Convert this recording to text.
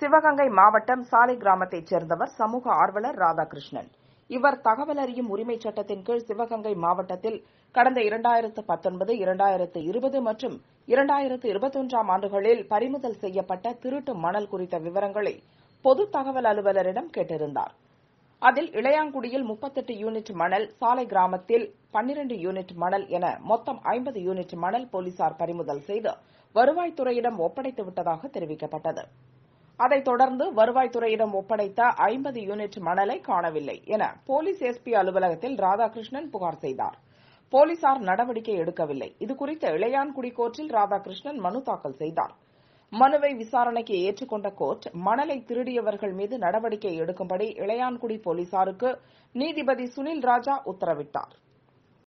சிவகங்கை மாவட்டம் சாலை கிராமத்தைச் சேர்ந்தவர் சமூக ஆர்வலர் ராதாகிருஷ்ணன் இவர் தகவல் அறியும் உரிமைச் சட்டத்தின் கீழ் சிவகங்கை மாவட்டத்தில் கடந்த இரண்டாயிரத்து பத்தொன்பது இரண்டாயிரத்து இருபது மற்றும் இரண்டாயிரத்து இருபத்தொன்றாம் ஆண்டுகளில் பறிமுதல் செய்யப்பட்ட திருட்டு மணல் குறித்த விவரங்களை பொது தகவல் அலுவலரிடம் கேட்டிருந்தார் அதில் இளையாங்குடியில் முப்பத்தெட்டு யூனிட் மணல் சாலை கிராமத்தில் பன்னிரண்டு யூனிட் மணல் என மொத்தம் ஐம்பது யூனிட் மணல் போலீசார் பறிமுதல் செய்து வருவாய்த்துறையிடம் ஒப்படைத்து விட்டதாக தெரிவிக்கப்பட்டது அதைத் தொடர்ந்து வருவாய்த்துறையிடம் ஒப்படைத்த ஐம்பது யூனிட் மணலை காணவில்லை என போலீஸ் எஸ்பி அலுவலகத்தில் ராதாகிருஷ்ணன் புகார் செய்தார் போலீசார் நடவடிக்கை எடுக்கவில்லை இதுகுறித்து இளையான்குடி கோர்ட்டில் ராதாகிருஷ்ணன் மனு தாக்கல் செய்தார் மனுவை விசாரணைக்கு ஏற்றுக்கொண்ட கோர்ட் மணலை திருடியவர்கள் மீது நடவடிக்கை எடுக்கும்படி இளையான்குடி போலீசாருக்கு நீதிபதி சுனில் ராஜா உத்தரவிட்டாா்